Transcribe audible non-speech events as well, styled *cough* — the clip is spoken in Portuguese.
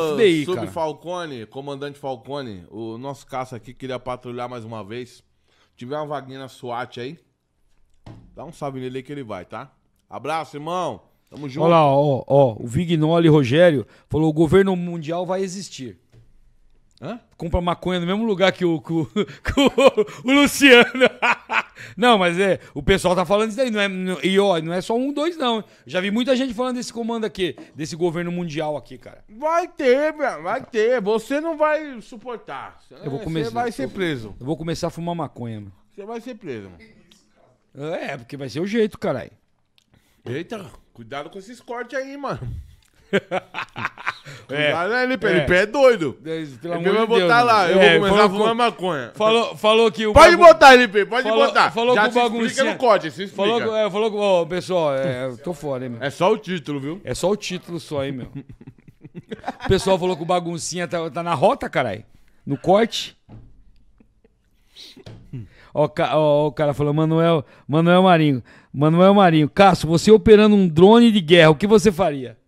FBI, Sub cara. Falcone, comandante Falcone, o nosso caça aqui queria patrulhar mais uma vez. Tiver uma vaguinha na SWAT aí, dá um salve nele aí que ele vai, tá? Abraço, irmão. Tamo junto. Olha lá, ó, ó, o Vignoli Rogério falou: o governo mundial vai existir. Hã? Compra maconha no mesmo lugar que o, que o, *laughs* que o, o Luciano. *laughs* não, mas é, o pessoal tá falando isso daí. Não é, não, e ó, não é só um, dois, não. Já vi muita gente falando desse comando aqui, desse governo mundial aqui, cara. Vai ter, vai ter. Você não vai suportar. Você, eu vou é, começar, vai ser preso. Eu vou começar a fumar maconha, mano. Você vai ser preso, mano. É, porque vai ser o jeito, caralho. Eita, cuidado com esses cortes aí, mano. *laughs* É, lá na LP, é. LP é doido. É, pelo LP vai botar lá, eu é, vou começar a com a maconha. Falou, falou que o. Pode botar, LP, pode falou, botar. Falou Já que o baguncinha. Explica no é- corte, se explica. Falou, é, falou pessoal, é, eu tô fora, hein, meu. É só o título, viu? É só o título só, hein, meu. o pessoal falou que o baguncinha tá, tá na rota, caralho. No corte. Ó, ó, o cara falou, Manuel, Manuel Marinho. Manuel Marinho, Cássio, você operando um drone de guerra, o que você faria?